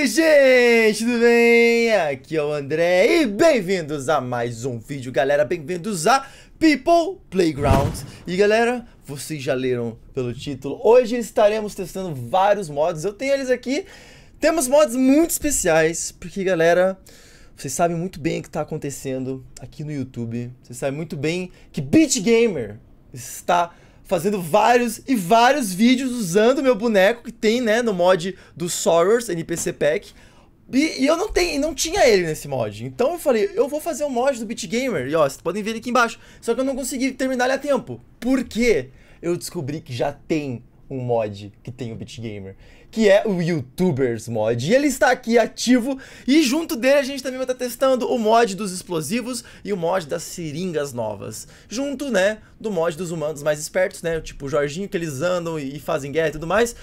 Oi gente, tudo bem? Aqui é o André e bem-vindos a mais um vídeo, galera. Bem-vindos a People Playground. E galera, vocês já leram pelo título. Hoje estaremos testando vários mods. Eu tenho eles aqui. Temos mods muito especiais, porque galera, vocês sabem muito bem o que está acontecendo aqui no YouTube. Vocês sabem muito bem que Beat Gamer está acontecendo fazendo vários e vários vídeos usando meu boneco que tem, né, no mod do Sorrows NPC Pack. E, e, eu não tenho, não tinha ele nesse mod. Então eu falei, eu vou fazer um mod do Beat Gamer. E ó, vocês podem ver aqui embaixo. Só que eu não consegui terminar ele a tempo. Por quê? Eu descobri que já tem um mod que tem o BitGamer, que é o YouTubers Mod. E ele está aqui ativo e junto dele a gente também vai estar tá testando o mod dos explosivos e o mod das seringas novas. Junto, né, do mod dos humanos mais espertos, né, tipo o Jorginho que eles andam e fazem guerra e tudo mais.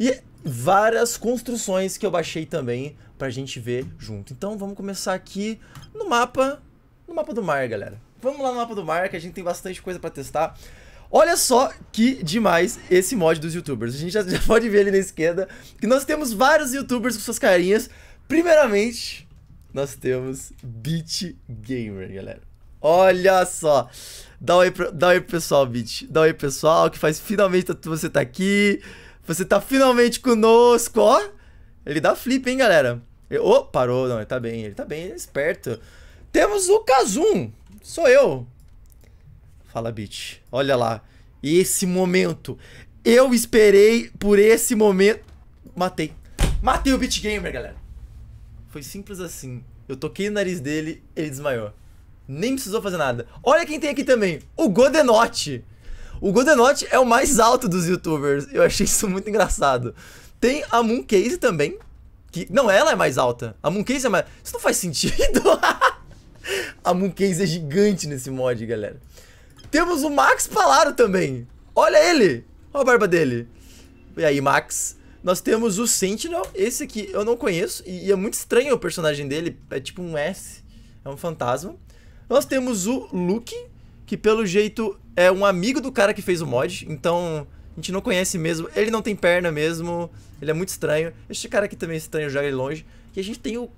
E várias construções que eu baixei também pra gente ver junto. Então vamos começar aqui no mapa, no mapa do mar, galera. Vamos lá no mapa do mar, que a gente tem bastante coisa pra testar. Olha só que demais esse mod dos youtubers. A gente já, já pode ver ali na esquerda que nós temos vários youtubers com suas carinhas. Primeiramente, nós temos Beat Gamer, galera. Olha só. Dá oi, pra, dá oi pessoal, Beat. Dá oi, pessoal, que faz finalmente você tá aqui. Você tá finalmente conosco, ó. Ele dá flip, hein, galera. Ele, oh, parou. Não, ele tá bem, ele tá bem, ele é esperto. Temos o Kazum. Sou eu. Fala, bitch. Olha lá. Esse momento. Eu esperei por esse momento. Matei. Matei o Beat Gamer, galera. Foi simples assim. Eu toquei no nariz dele, ele desmaiou. Nem precisou fazer nada. Olha quem tem aqui também. O Godenote. O Godenote é o mais alto dos youtubers. Eu achei isso muito engraçado. Tem a Mooncase também. Que... Não, ela é mais alta. A Mooncase é mais... Isso não faz sentido. a Mooncase é gigante nesse mod, galera. Temos o Max Palaro também. Olha ele. Olha a barba dele. E aí, Max. Nós temos o Sentinel. Esse aqui eu não conheço. E é muito estranho o personagem dele. É tipo um S. É um fantasma. Nós temos o Luke. Que pelo jeito é um amigo do cara que fez o mod. Então... A gente não conhece mesmo, ele não tem perna mesmo, ele é muito estranho. Este cara aqui também é estranho, joga ele longe. E a gente tem o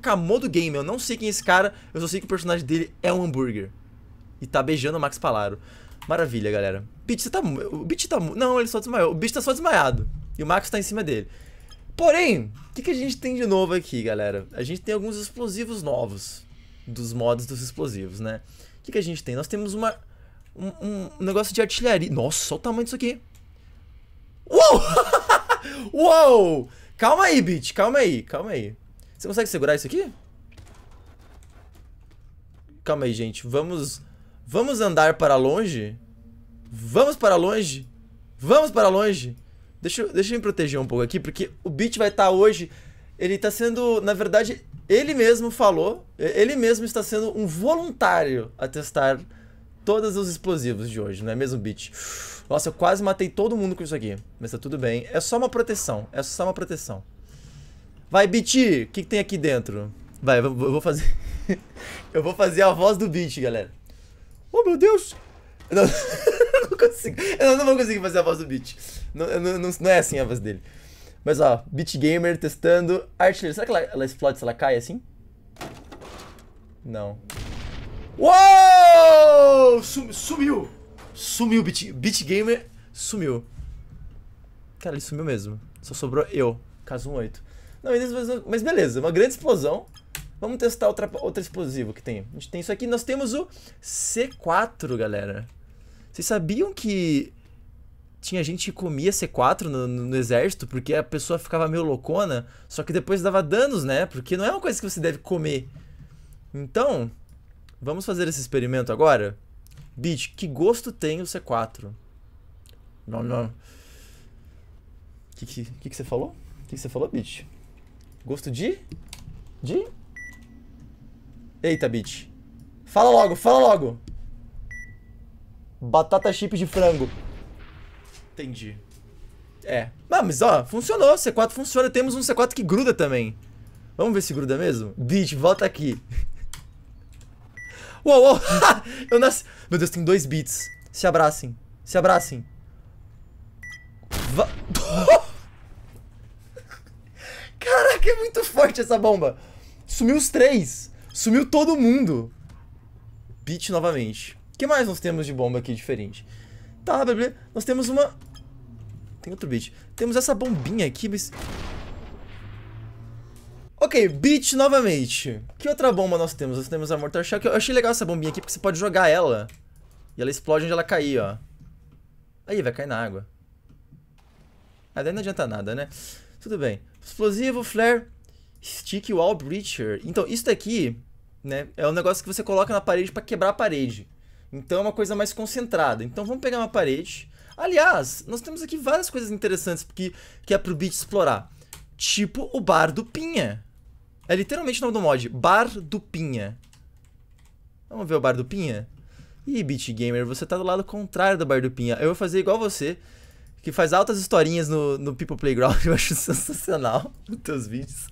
Kamodo Game, eu não sei quem é esse cara, eu só sei que o personagem dele é um hambúrguer e tá beijando o Max Palaro. Maravilha, galera. Beach, você tá. O Bitch tá. Não, ele só desmaiou. O Bitch tá só desmaiado. E o Max tá em cima dele. Porém, o que, que a gente tem de novo aqui, galera? A gente tem alguns explosivos novos. Dos modos dos explosivos, né? O que, que a gente tem? Nós temos uma. Um, um negócio de artilharia. Nossa, olha o tamanho disso aqui. Uou! Uou! Calma aí, bitch. Calma aí, calma aí. Você consegue segurar isso aqui? Calma aí, gente. Vamos Vamos andar para longe? Vamos para longe? Vamos para longe? Deixa, deixa eu me proteger um pouco aqui, porque o Beat vai estar tá hoje... Ele está sendo, na verdade, ele mesmo falou, ele mesmo está sendo um voluntário a testar todos os explosivos de hoje, não é mesmo, Beat? Nossa, eu quase matei todo mundo com isso aqui, mas tá tudo bem. É só uma proteção, é só uma proteção. Vai, Beat, o que, que, tem aqui dentro? Vai, eu vou fazer... eu vou fazer a voz do Beat, galera. Oh meu Deus! Eu não, eu não consigo. Eu não vou conseguir fazer a voz do Beat. Não, não, não, é assim a voz dele. Mas ó, Beat Gamer testando. Artilheiro, será que ela, ela explode se ela cai assim? Não. Uou! Sum, sumiu! Sumiu, Beat, Beat Gamer sumiu. Cara, ele sumiu mesmo. Só sobrou eu, caso 18. Não, mas beleza, uma grande explosão. Vamos testar outra, outro explosivo que tem. A gente tem isso aqui. Nós temos o C4, galera. Vocês sabiam que tinha gente que comia C4 no, no, no, exército porque a pessoa ficava meio loucona, só que depois dava danos, né? Porque não é uma coisa que você deve comer. Então, vamos fazer esse experimento agora? Bitch, que gosto tem o C4? Não, não. O que, que, que, que você falou? O que, que você falou, Bitch? Gosto de? De? Eita, bitch. Fala logo, fala logo. Batata chips de frango. Entendi. É. Ah, mas ó, funcionou. C4 funciona. Temos um C4 que gruda também. Vamos ver se gruda mesmo? Bitch, volta aqui. Uou, uou. Eu nasci... Meu Deus, tem dois bits. Se abracem. Se abracem. Va... Caraca, é muito forte essa bomba. Sumiu os três. Sumiu todo mundo. bitch novamente. O que mais nós temos de bomba aqui diferente? Tá, bebê. Nós temos uma... Tem outro beat. Temos essa bombinha aqui, mas... Ok, bit novamente. Que outra bomba nós temos? Nós temos a Mortar Shell. eu achei legal essa bombinha aqui, porque você pode jogar ela. E ela explode onde ela cair, ó. Aí, vai cair na água. Ah, daí não adianta nada, né? Tudo bem. Explosivo, flare, stick, wall breacher. Então, isso daqui né? É um negócio que você coloca na parede para quebrar a parede. Então é uma coisa mais concentrada. Então vamos pegar uma parede. Aliás, nós temos aqui várias coisas interessantes que, que é pro beat explorar. Tipo o Bar do Pinha. É literalmente o nome do mod, Bar do Pinha. Vamos ver o Bar do Pinha? Ih, Beat Gamer, você tá do lado contrário do Bar do Pinha. Eu vou fazer igual você, que faz altas historinhas no, no People Playground. Eu acho sensacional os teus vídeos.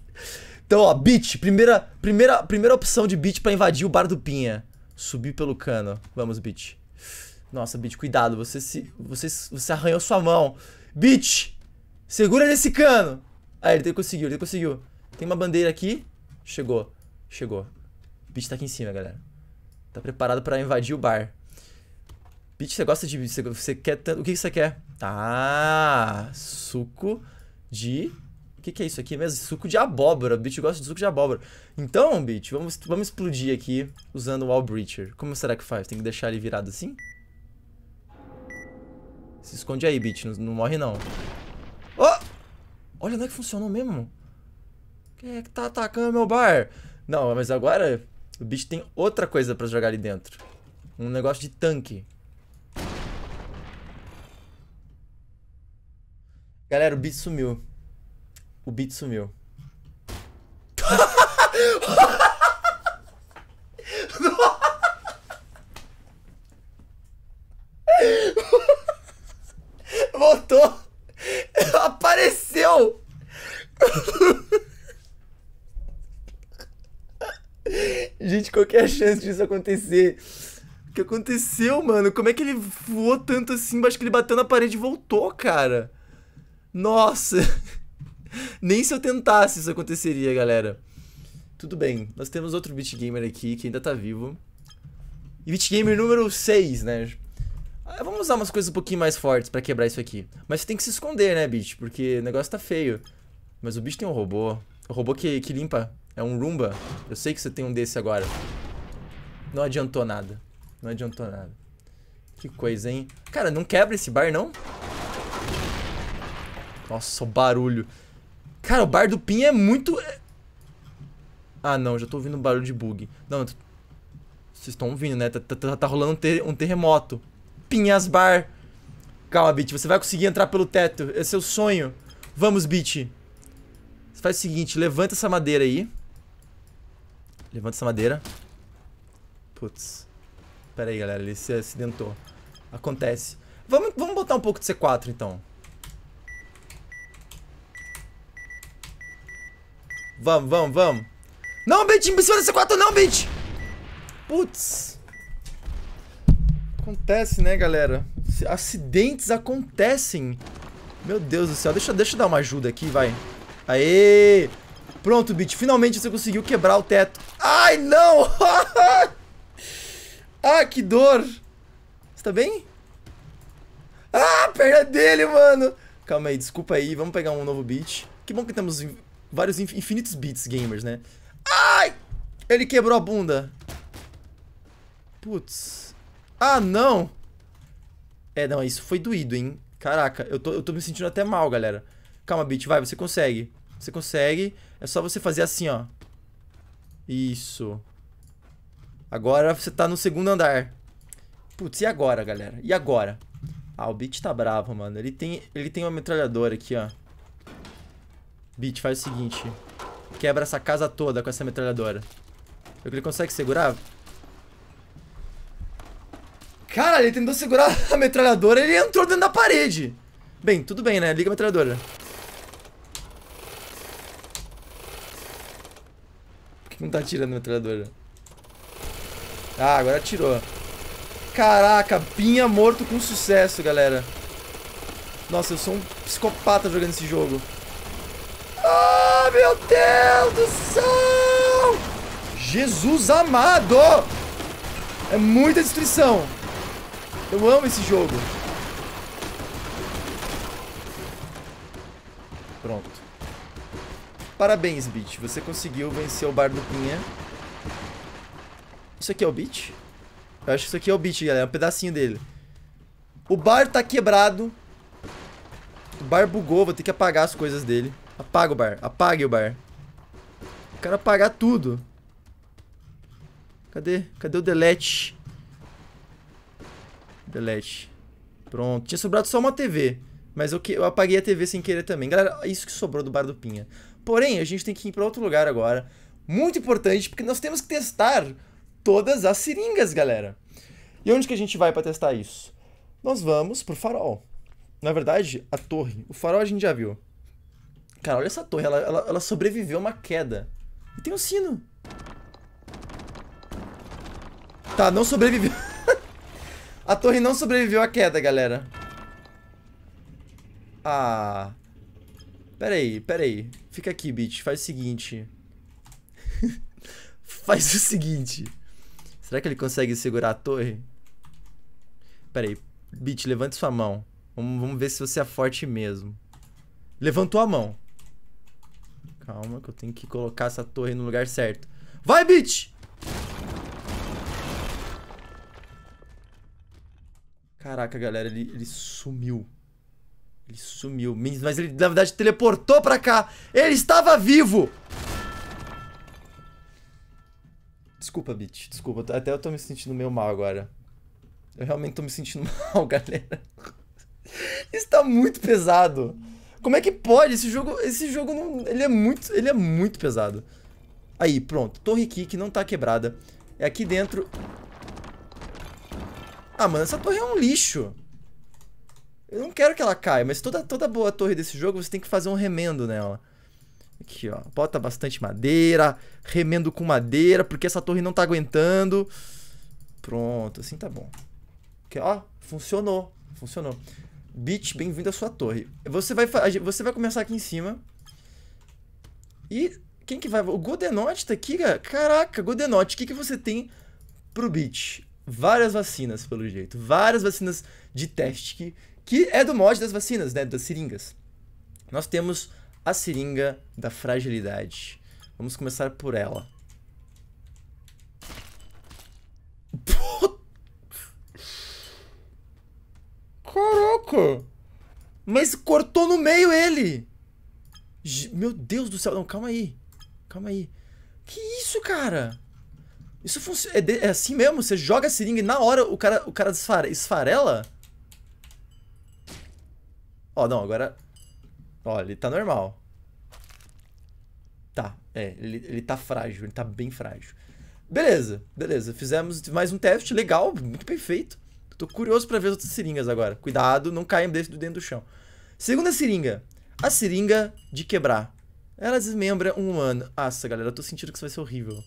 Então, ó, beat. Primeira, primeira, primeira opção de beat pra invadir o bar do Pinha. Subir pelo cano. Vamos, beat. Nossa, beat, cuidado. Você se. Você, você arranhou sua mão. Beat! Segura nesse cano! Ah, ele conseguiu, ele conseguiu. Tem uma bandeira aqui. Chegou. Chegou. Beat tá aqui em cima, galera. Tá preparado pra invadir o bar. Beat, você gosta de. Você, você quer tanto. O que, que você quer? Ah, suco de que, que é isso aqui mesmo? Suco de abóbora. O Beach gosta de suco de abóbora. Então, bicho, vamos, vamos explodir aqui usando o Wall Breacher. Como será que faz? Tem que deixar ele virado assim? Se esconde aí, bicho, Não, não morre, não. Oh! Olha, não é que funcionou mesmo? Quem é que tá atacando meu bar? Não, mas agora o bicho tem outra coisa pra jogar ali dentro. Um negócio de tanque. Galera, o bicho sumiu. O beat sumiu. Voltou! Apareceu! Gente, qual que é a chance disso acontecer? O que aconteceu, mano? Como é que ele voou tanto assim? Acho que ele bateu na parede e voltou, cara. Nossa! Nem se eu tentasse isso aconteceria, galera. Tudo bem, nós temos outro BitGamer aqui que ainda tá vivo. E BitGamer número 6, né? Ah, vamos usar umas coisas um pouquinho mais fortes pra quebrar isso aqui. Mas você tem que se esconder, né, Bit? Porque o negócio tá feio. Mas o bicho tem um robô. O robô que, que limpa. É um Roomba. Eu sei que você tem um desse agora. Não adiantou nada. Não adiantou nada. Que coisa, hein? Cara, não quebra esse bar, não? Nossa, o barulho. Cara, o bar do Pin é muito... É ah, não, já tô ouvindo um barulho de bug. Não, vocês estão ouvindo, né? Tá, tá, tá rolando um, ter um terremoto. Pinhas Bar. Calma, Bit, você vai conseguir entrar pelo teto. Esse é o sonho. Vamos, Bit. faz o seguinte, levanta essa madeira aí. Levanta essa madeira. Putz. Pera aí, galera, ele se acidentou. Acontece. Vamos, vamos botar um pouco de C4, então. Vamos, vamos, vamos. Não, bitch, em cima dessa 4 não, bitch! Putz. Acontece, né, galera? Acidentes acontecem. Meu Deus do céu. Deixa, deixa eu dar uma ajuda aqui, vai. Aê! Pronto, bitch! Finalmente você conseguiu quebrar o teto. Ai, não! ah, que dor. Você tá bem? Ah, perna dele, mano. Calma aí, desculpa aí. Vamos pegar um novo bitch. Que bom que temos vários infinitos bits gamers, né? Ai! Ele quebrou a bunda. Putz. Ah, não! É, não, isso foi doído, hein? Caraca, eu tô, eu tô me sentindo até mal, galera. Calma, beat. vai, você consegue. Você consegue. É só você fazer assim, ó. Isso. Agora você tá no segundo andar. Putz, e agora, galera? E agora? Ah, o beat tá bravo, mano. Ele tem, ele tem uma metralhadora aqui, ó. Beat, faz o seguinte. Quebra essa casa toda com essa metralhadora. Ele consegue segurar? Cara, ele tentou segurar a metralhadora ele entrou dentro da parede. Bem, tudo bem, né? Liga a metralhadora. Por que não tá atirando a metralhadora? Ah, agora atirou. Caraca, Pinha morto com sucesso, galera. Nossa, eu sou um psicopata jogando esse jogo. Ah, meu Deus do céu! Jesus amado! É muita destruição. Eu amo esse jogo. Pronto. Parabéns, Beat. Você conseguiu vencer o Bar do Pinha. Isso aqui é o Beat? Eu acho que isso aqui é o Beat, galera. É um pedacinho dele. O bar tá quebrado. O bar bugou. Vou ter que apagar as coisas dele. Apaga o bar. Apague o bar. Quero apagar tudo. Cadê? Cadê o delete? Delete. Pronto. Tinha sobrado só uma TV. Mas eu, que, eu apaguei a TV sem querer também. Galera, é isso que sobrou do bar do Pinha. Porém, a gente tem que ir para outro lugar agora. Muito importante, porque nós temos que testar todas as seringas, galera. E onde que a gente vai para testar isso? Nós vamos pro farol. Na verdade, a torre. O farol a gente já viu. Cara, olha essa torre. Ela, ela, ela sobreviveu a uma queda. E tem um sino. Tá, não sobreviveu. a torre não sobreviveu à queda, galera. Ah. Pera aí, pera aí. Fica aqui, bitch. Faz o seguinte. Faz o seguinte. Será que ele consegue segurar a torre? Pera aí. Bitch, levante sua mão. Vamos, vamos ver se você é forte mesmo. Levantou a mão. Calma que eu tenho que colocar essa torre no lugar certo. Vai, bitch! Caraca, galera, ele, ele sumiu. Ele sumiu. Mas ele, na verdade, teleportou pra cá. Ele estava vivo! Desculpa, bitch. Desculpa. Até eu tô me sentindo meio mal agora. Eu realmente tô me sentindo mal, galera. Isso tá muito pesado. Como é que pode? Esse jogo, esse jogo não, ele é muito, ele é muito pesado. Aí, pronto. Torre aqui que não tá quebrada. É aqui dentro. Ah, mano, essa torre é um lixo. Eu não quero que ela caia, mas toda, toda boa torre desse jogo você tem que fazer um remendo nela. Aqui, ó. Bota bastante madeira. Remendo com madeira, porque essa torre não tá aguentando. Pronto, assim tá bom. Aqui, ó, funcionou. Funcionou. Bitch, bem-vindo à sua torre. Você vai, você vai começar aqui em cima. E quem que vai? O Godenote tá aqui, cara. Caraca, Godenote, o que, que você tem pro Bitch? Várias vacinas, pelo jeito. Várias vacinas de teste, que, que é do mod das vacinas, né? Das seringas. Nós temos a seringa da fragilidade. Vamos começar por ela. louco! Mas cortou no meio ele! Meu Deus do céu. Não, calma aí. Calma aí. Que isso, cara? Isso funciona. É, é, assim mesmo? Você joga a seringa e na hora o cara, o cara esfarela? Ó, oh, não, agora. Ó, oh, ele tá normal. Tá, é, ele, ele tá frágil, ele tá bem frágil. Beleza, beleza. Fizemos mais um teste, legal, muito perfeito. Tô curioso para ver as outras seringas agora. Cuidado, não caia dentro do chão. Segunda seringa. A seringa de quebrar. Ela desmembra um humano. Nossa, galera, eu tô sentindo que isso vai ser horrível.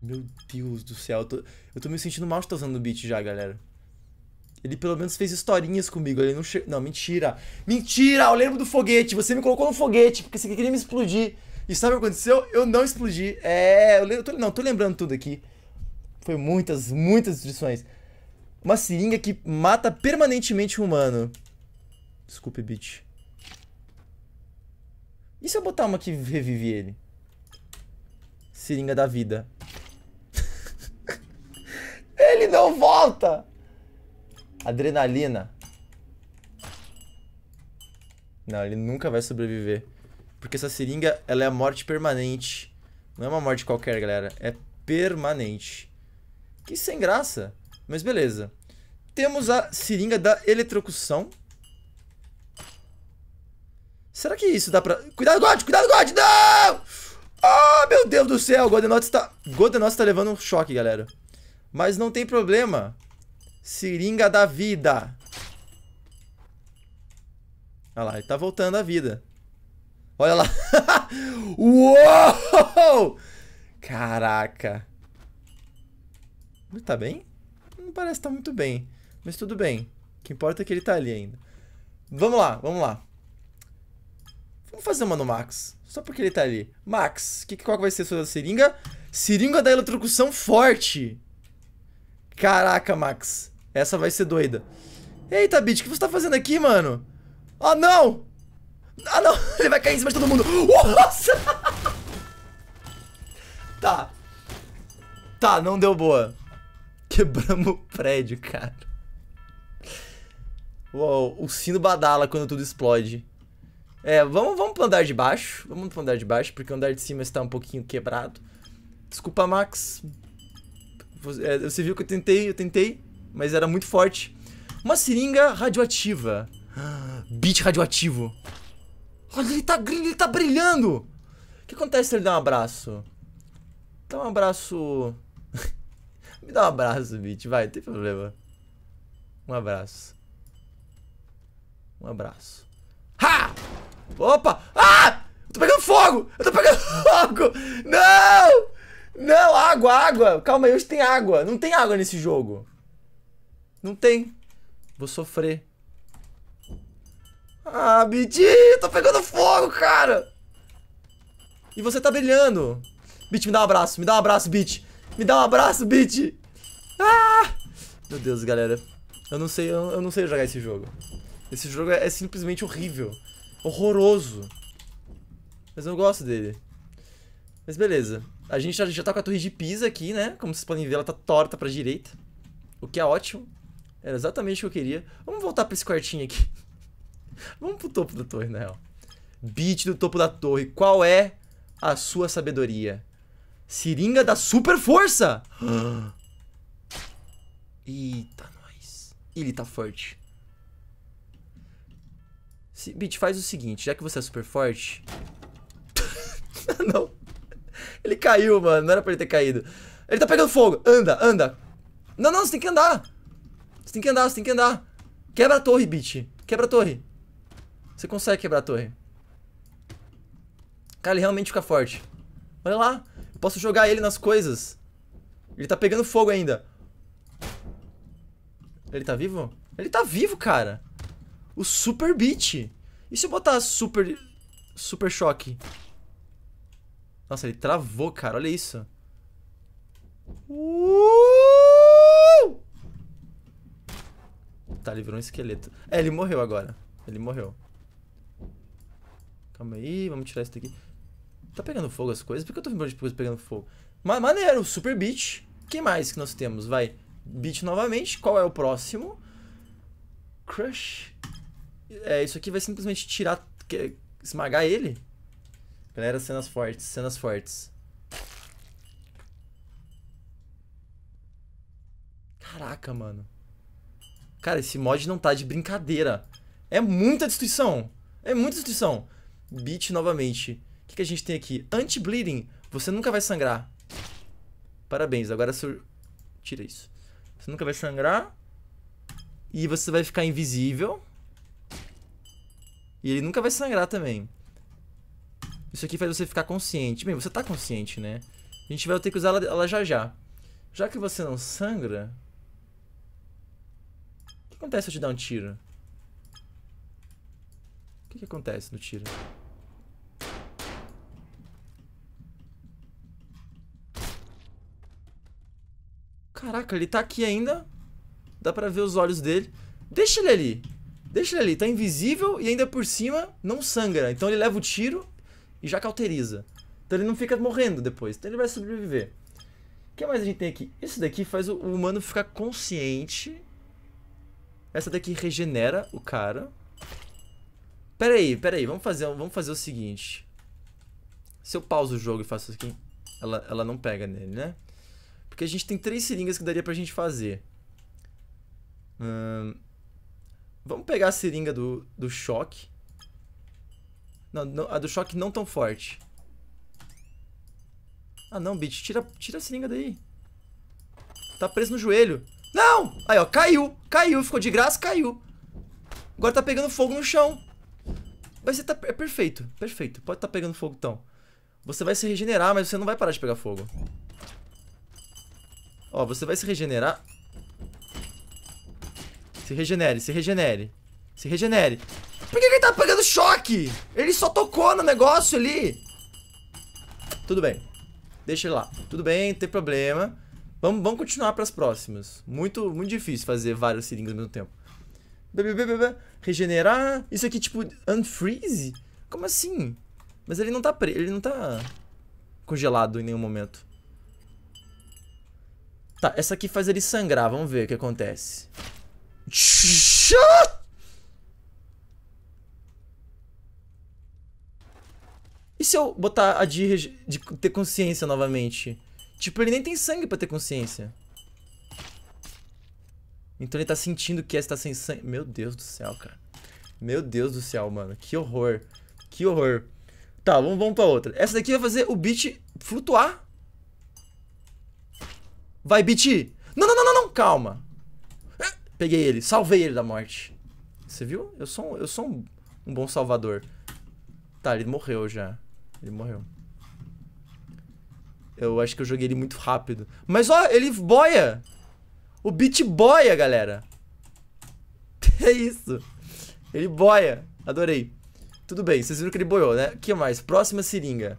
Meu Deus do céu, eu tô, eu tô me sentindo mal de estar usando o beat já, galera. Ele pelo menos fez historinhas comigo. Ele não che... Não, mentira. Mentira! Eu lembro do foguete. Você me colocou no foguete porque você queria me explodir. E sabe o que aconteceu? Eu não explodi. É, eu tô, não, tô lembrando tudo aqui. Foi muitas, muitas destruições. Uma seringa que mata permanentemente o humano. Desculpe, bitch. E se eu botar uma que revive ele? Seringa da vida. ele não volta! Adrenalina. Não, ele nunca vai sobreviver. Porque essa seringa, ela é a morte permanente. Não é uma morte qualquer, galera. É permanente. Que sem graça. Mas beleza. Temos a seringa da eletrocução. Será que isso dá pra... Cuidado, God! Cuidado, God! Não! Ah, oh, meu Deus do céu! Godenot está... Godenot está levando um choque, galera. Mas não tem problema. Seringa da vida. Olha lá, ele tá voltando à vida. Olha lá. Uou! Caraca. Ele tá bem? Não parece estar tá muito bem. Mas tudo bem. O que importa é que ele tá ali ainda. Vamos lá, vamos lá. Vamos fazer uma no Max. Só porque ele tá ali. Max, que, qual vai ser a sua seringa? Seringa da eletrocução forte. Caraca, Max. Essa vai ser doida. Eita, Bitch! o que você tá fazendo aqui, mano? Ah, oh, não! Ah, não! Ele vai cair em cima de todo mundo! Nossa! Tá. Tá, não deu boa. Quebramos o prédio, cara. Uou, o sino badala quando tudo explode. É, vamos, vamos pro andar de baixo. Vamos pro andar de baixo, porque o andar de cima está um pouquinho quebrado. Desculpa, Max. Você é, viu que eu tentei, eu tentei, mas era muito forte. Uma seringa radioativa. bit radioativo. Olha, ele tá, ele tá brilhando! O que acontece se ele der um abraço? Dá um abraço. Me dá um abraço, Bitch, vai, não tem problema. Um abraço. Um abraço. Ha! Opa! Ah! Eu tô pegando fogo! Eu tô pegando fogo! Não! Não, água, água! Calma aí, hoje tem água. Não tem água nesse jogo. Não tem. Vou sofrer. Ah, Bit, tô pegando fogo, cara. E você tá brilhando. Bitch, me dá um abraço, me dá um abraço, bitch. Me dá um abraço, bitch. Ah! Meu Deus, galera. Eu não sei, eu, não sei jogar esse jogo. Esse jogo é, é simplesmente horrível. Horroroso. Mas eu gosto dele. Mas beleza. A gente já, já tá com a torre de Pisa aqui, né? Como vocês podem ver, ela tá torta pra direita. O que é ótimo. Era exatamente o que eu queria. Vamos voltar pra esse quartinho aqui. Vamos pro topo da torre, na real. Beat do topo da torre. Qual é a sua sabedoria? Seringa da super força! Eita, nós. Ele tá forte. Se, Beat, faz o seguinte. Já que você é super forte... não. Ele caiu, mano. Não era pra ele ter caído. Ele tá pegando fogo. Anda, anda. Não, não. Você tem que andar. Você tem que andar, você tem que andar. Quebra a torre, Beat. Quebra a torre. Você consegue quebrar a torre. Cara, ele realmente fica forte. Olha lá. Posso jogar ele nas coisas. Ele tá pegando fogo ainda. Ele tá vivo? Ele tá vivo, cara. O Super Beat. E se eu botar Super... Super Choque? Nossa, ele travou, cara. Olha isso. Uh! Tá, ele virou um esqueleto. É, ele morreu agora. Ele morreu. Calma aí, vamos tirar isso daqui. Tá pegando fogo as coisas? Por que eu tô vendo de tipo, pegando fogo? maneiro, Super Beat. que mais que nós temos? Vai, Beat novamente. Qual é o próximo? Crush. É, isso aqui vai simplesmente tirar, esmagar ele. Galera, cenas fortes, cenas fortes. Caraca, mano. Cara, esse mod não tá de brincadeira. É muita destruição. É muita destruição. Beat novamente. O que, que a gente tem aqui? Anti-bleeding. Você nunca vai sangrar. Parabéns. Agora sur... Tira isso. Você nunca vai sangrar. E você vai ficar invisível. E ele nunca vai sangrar também. Isso aqui faz você ficar consciente. Bem, você tá consciente, né? A gente vai ter que usar ela, ela já já. Já que você não sangra... O que acontece se eu te dar um tiro? O que, que acontece no tiro? Caraca, ele tá aqui ainda. Dá pra ver os olhos dele. Deixa ele ali. Deixa ele ali. Tá invisível e ainda por cima não sangra. Então ele leva o tiro e já cauteriza. Então ele não fica morrendo depois. Então ele vai sobreviver. O que mais a gente tem aqui? Esse daqui faz o humano ficar consciente. Essa daqui regenera o cara. Pera aí, pera aí. Vamos fazer, vamos fazer o seguinte. Se eu pauso o jogo e faço isso aqui, ela, ela não pega nele, né? Porque a gente tem três seringas que daria pra gente fazer. Hum, vamos pegar a seringa do, do choque. Não, não, a do choque não tão forte. Ah não, bitch, tira, tira a seringa daí. Tá preso no joelho. Não! Aí, ó, caiu. Caiu, ficou de graça, caiu. Agora tá pegando fogo no chão. Mas você tá... É perfeito, perfeito. Pode tá pegando fogo, então. Você vai se regenerar, mas você não vai parar de pegar fogo. Ó, você vai se regenerar. Se regenere, se regenere. Se regenere. Por que, que ele tá pegando choque? Ele só tocou no negócio ali. Tudo bem. Deixa ele lá. Tudo bem, não tem problema. Vamos, vamos continuar pras próximas. Muito, muito difícil fazer vários seringas ao mesmo tempo. Regenerar. Isso aqui, tipo, unfreeze? Como assim? Mas ele não tá pre... ele não tá congelado em nenhum momento. Tá, essa aqui faz ele sangrar. Vamos ver o que acontece. E se eu botar a de, de ter consciência novamente? Tipo, ele nem tem sangue pra ter consciência. Então ele tá sentindo que essa tá sem sangue. Meu Deus do céu, cara. Meu Deus do céu, mano. Que horror. Que horror. Tá, vamos, vamos pra outra. Essa daqui vai fazer o beat flutuar. Vai, BT! Não, não, não, não, não, calma. É, peguei ele, salvei ele da morte. Você viu? Eu sou, um, eu sou um, um bom salvador. Tá, ele morreu já. Ele morreu. Eu acho que eu joguei ele muito rápido. Mas ó, ele boia! O beat boia, galera! é isso. Ele boia. Adorei. Tudo bem, vocês viram que ele boiou, né? O que mais? Próxima seringa.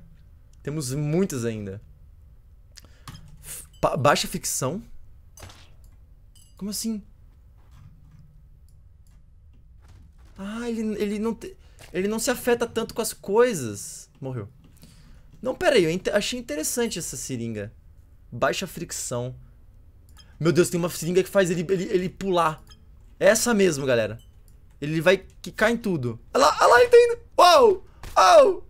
Temos muitas ainda. Pa baixa ficção? Como assim? Ah, ele, ele não te, ele não se afeta tanto com as coisas. Morreu. Não, pera aí, eu achei interessante essa seringa. Baixa fricção. Meu Deus, tem uma seringa que faz ele, ele, ele pular. É essa mesmo, galera. Ele vai quicar em tudo. Olha lá, olha lá, ele tá indo. Uou! Oh!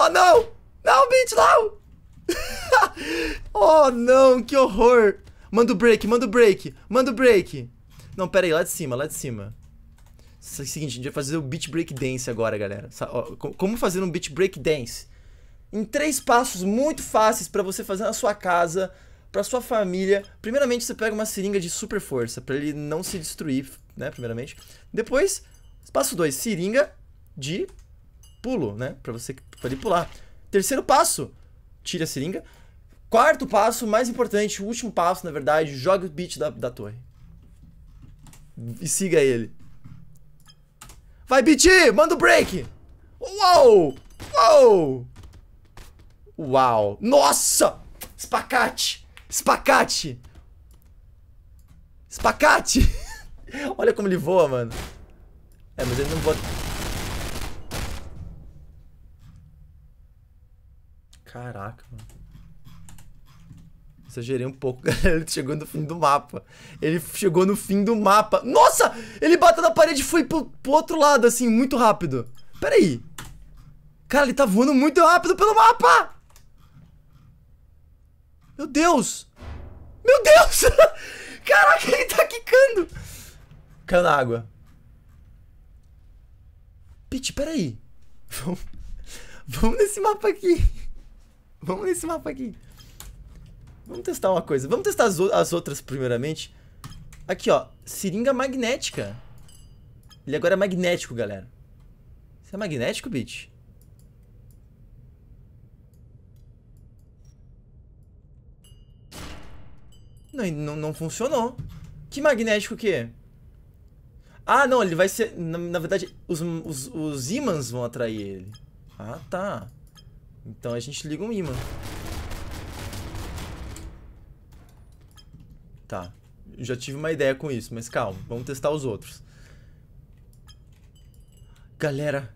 Oh não! Não, bitch, não! oh, não, que horror. Manda o break, manda o break, manda o break. Não, pera aí, lá de cima, lá de cima. É o seguinte, a gente vai fazer o beat break dance agora, galera. Como fazer um beat break dance? Em três passos muito fáceis para você fazer na sua casa, para sua família. Primeiramente, você pega uma seringa de super força para ele não se destruir, né, primeiramente. Depois, passo 2, seringa de pulo, né, para você pra ele pular. Terceiro passo, tire a seringa. Quarto passo, mais importante, o último passo, na verdade, jogue o beat da, da torre. E siga ele. Vai, beat! Manda o break! Uou! Uou! Uau! Nossa! Espacate! Espacate! Espacate! Olha como ele voa, mano. É, mas ele não voa... Caraca, mano. Exagerei um pouco, galera. Ele chegou no fim do mapa. Ele chegou no fim do mapa. Nossa! Ele bateu na parede e foi pro, pro outro lado, assim, muito rápido. Pera aí. Cara, ele tá voando muito rápido pelo mapa! Meu Deus! Meu Deus! Caraca, ele tá quicando! Caiu na água. Pete, peraí. Vamos, vamos nesse mapa aqui. Vamos nesse mapa aqui. Vamos testar uma coisa. Vamos testar as, as outras primeiramente. Aqui, ó. Seringa magnética. Ele agora é magnético, galera. Isso é magnético, bitch? Não, não, não funcionou. Que magnético que quê? É? Ah, não, ele vai ser... Na, na verdade, os, os, os ímãs vão atrair ele. Ah, tá. Então a gente liga um imã. Tá. já tive uma ideia com isso, mas calma. Vamos testar os outros. Galera.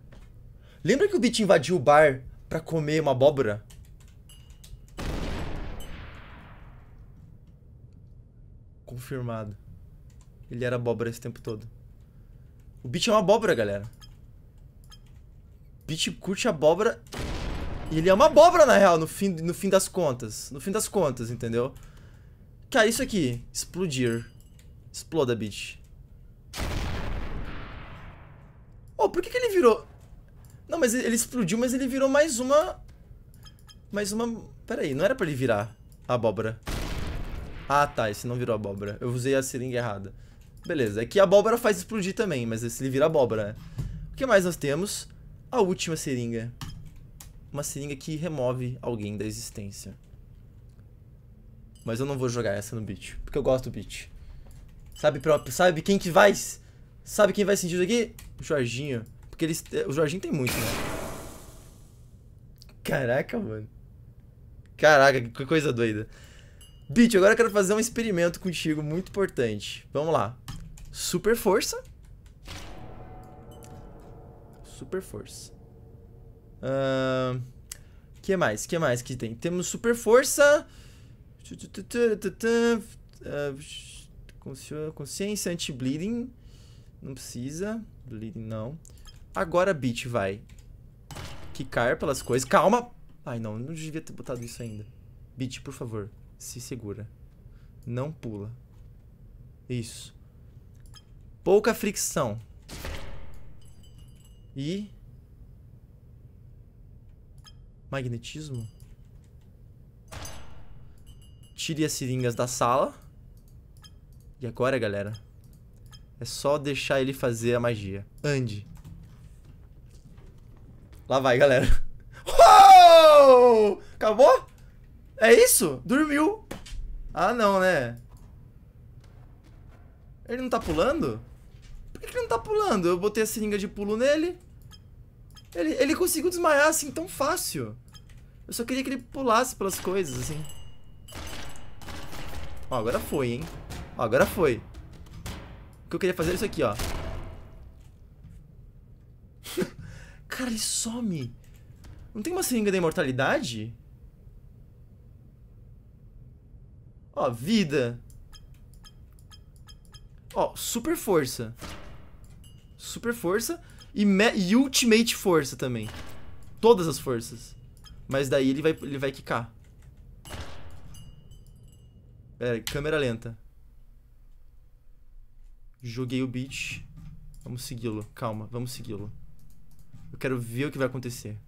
Lembra que o Bit invadiu o bar pra comer uma abóbora? Confirmado. Ele era abóbora esse tempo todo. O Bit é uma abóbora, galera. Bit curte abóbora e ele é uma abóbora, na real, no fim, no fim das contas. No fim das contas, entendeu? Cara, é isso aqui. Explodir. Exploda, bitch. Oh, por que, que ele virou... Não, mas ele, ele explodiu, mas ele virou mais uma... Mais uma... Pera aí, não era pra ele virar a abóbora. Ah, tá, esse não virou abóbora. Eu usei a seringa errada. Beleza, é que a abóbora faz explodir também, mas esse ele vira abóbora, né? O que mais nós temos? A última seringa uma seringa que remove alguém da existência. Mas eu não vou jogar essa no beat, porque eu gosto do beat. Sabe próprio, sabe quem que vai? Sabe quem vai sentir isso aqui? O Jorginho. Porque eles, eh, o Jorginho tem muito, né? Caraca, mano. Caraca, que coisa doida. Beat, agora eu quero fazer um experimento contigo muito importante. Vamos lá. Super força. Super força. Uh, que mais? Que mais que tem? Temos super força. Ah, consciência anti-bleeding. Não precisa. Bleeding não. Agora beat vai. Quicar pelas coisas. Calma! Ai não, não devia ter botado isso ainda. Beat, por favor. Se segura. Não pula. Isso. Pouca fricção. E Magnetismo? Tire as seringas da sala. E agora, galera? É só deixar ele fazer a magia. Ande. Lá vai, galera. Uou! Acabou? É isso? Dormiu. Ah, não, né? Ele não tá pulando? Por que ele não tá pulando? Eu botei a seringa de pulo nele. Ele, ele conseguiu desmaiar assim tão fácil. Eu só queria que ele pulasse pelas coisas, assim. Ó, agora foi, hein? Ó, agora foi. O que eu queria fazer é isso aqui, ó. Cara, ele some. Não tem uma seringa da imortalidade? Ó, vida. Ó, super força. Super força. E, e, Ultimate Força também. Todas as forças. Mas daí ele vai, ele vai quicar. Pera aí, câmera lenta. Joguei o beat. Vamos segui-lo. Calma, vamos segui-lo. Eu quero ver o que vai acontecer.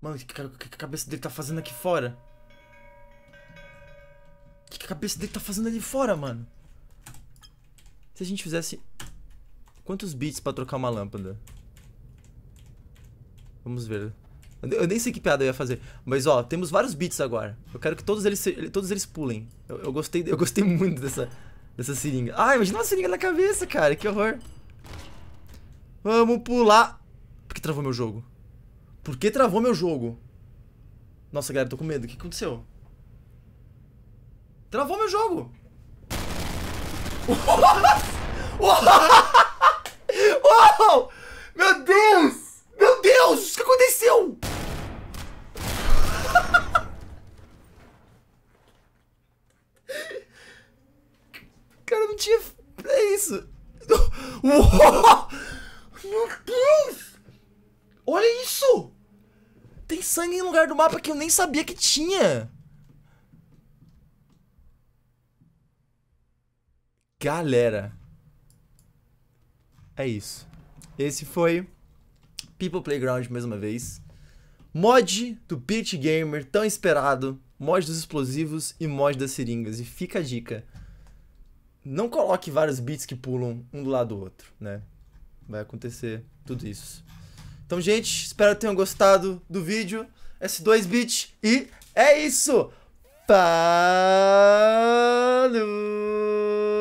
Mano, o que, que, que a cabeça dele tá fazendo aqui fora? cabeça dele tá fazendo ali fora, mano? Se a gente fizesse... Quantos bits pra trocar uma lâmpada? Vamos ver. Eu nem sei que piada eu ia fazer. Mas, ó, temos vários bits agora. Eu quero que todos eles, todos eles pulem. Eu, eu gostei, eu gostei muito dessa, dessa seringa. Ah, imagina uma seringa na cabeça, cara. Que horror. Vamos pular. Por que travou meu jogo? Por que travou meu jogo? Nossa, galera, tô com medo. O que aconteceu? Travou meu jogo. Uau! Meu Deus! Meu Deus! O que aconteceu? Cara, não tinha... É isso. Uau! Meu Deus! Olha isso! Tem sangue em lugar do mapa que eu nem sabia que tinha. galera. É isso. Esse foi People Playground mais uma vez. Mod do Pit Gamer, tão esperado. Mod dos explosivos e mod das seringas. E fica a dica. Não coloque vários bits que pulam um do lado do outro, né? Vai acontecer tudo isso. Então, gente, espero que tenham gostado do vídeo. S2 bit e é isso! Falou!